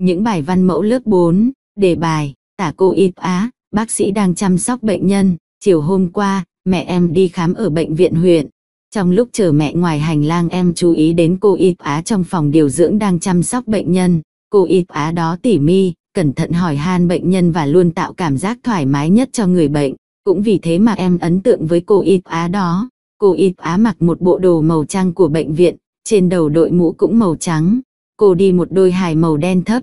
Những bài văn mẫu lớp 4, đề bài, tả cô ít á, bác sĩ đang chăm sóc bệnh nhân, chiều hôm qua, mẹ em đi khám ở bệnh viện huyện. Trong lúc chờ mẹ ngoài hành lang em chú ý đến cô ít á trong phòng điều dưỡng đang chăm sóc bệnh nhân, cô ít á đó tỉ mi, cẩn thận hỏi han bệnh nhân và luôn tạo cảm giác thoải mái nhất cho người bệnh. Cũng vì thế mà em ấn tượng với cô ít á đó. Cô ít á mặc một bộ đồ màu trắng của bệnh viện, trên đầu đội mũ cũng màu trắng, Cô đi một đôi hài màu đen thấp.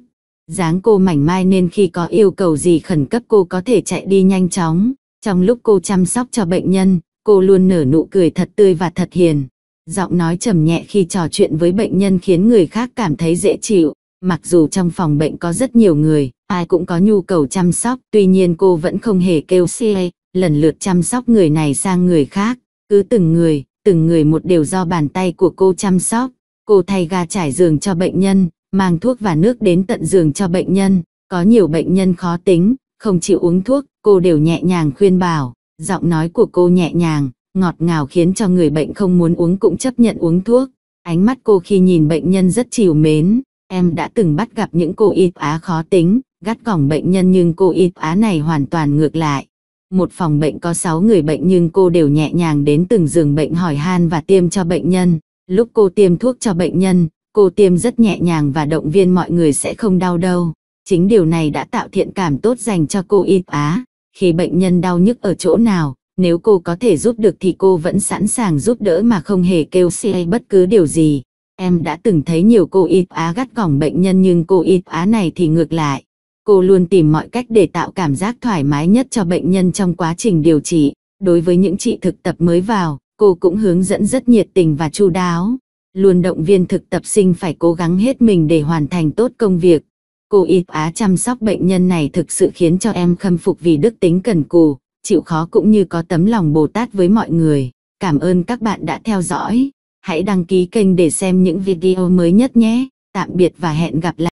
Dáng cô mảnh mai nên khi có yêu cầu gì khẩn cấp cô có thể chạy đi nhanh chóng. Trong lúc cô chăm sóc cho bệnh nhân, cô luôn nở nụ cười thật tươi và thật hiền. Giọng nói trầm nhẹ khi trò chuyện với bệnh nhân khiến người khác cảm thấy dễ chịu. Mặc dù trong phòng bệnh có rất nhiều người, ai cũng có nhu cầu chăm sóc, tuy nhiên cô vẫn không hề kêu CA, lần lượt chăm sóc người này sang người khác, cứ từng người, từng người một đều do bàn tay của cô chăm sóc. Cô thay ga trải giường cho bệnh nhân, mang thuốc và nước đến tận giường cho bệnh nhân. Có nhiều bệnh nhân khó tính, không chịu uống thuốc, cô đều nhẹ nhàng khuyên bảo. Giọng nói của cô nhẹ nhàng, ngọt ngào khiến cho người bệnh không muốn uống cũng chấp nhận uống thuốc. Ánh mắt cô khi nhìn bệnh nhân rất chiều mến. Em đã từng bắt gặp những cô y á khó tính, gắt gỏng bệnh nhân nhưng cô y á này hoàn toàn ngược lại. Một phòng bệnh có 6 người bệnh nhưng cô đều nhẹ nhàng đến từng giường bệnh hỏi han và tiêm cho bệnh nhân. Lúc cô tiêm thuốc cho bệnh nhân, cô tiêm rất nhẹ nhàng và động viên mọi người sẽ không đau đâu. Chính điều này đã tạo thiện cảm tốt dành cho cô y á. Khi bệnh nhân đau nhức ở chỗ nào, nếu cô có thể giúp được thì cô vẫn sẵn sàng giúp đỡ mà không hề kêu CA bất cứ điều gì. Em đã từng thấy nhiều cô y á gắt gỏng bệnh nhân nhưng cô y á này thì ngược lại. Cô luôn tìm mọi cách để tạo cảm giác thoải mái nhất cho bệnh nhân trong quá trình điều trị. Đối với những chị thực tập mới vào, Cô cũng hướng dẫn rất nhiệt tình và chu đáo, luôn động viên thực tập sinh phải cố gắng hết mình để hoàn thành tốt công việc. Cô y á chăm sóc bệnh nhân này thực sự khiến cho em khâm phục vì đức tính cần cù, chịu khó cũng như có tấm lòng Bồ Tát với mọi người. Cảm ơn các bạn đã theo dõi. Hãy đăng ký kênh để xem những video mới nhất nhé. Tạm biệt và hẹn gặp lại.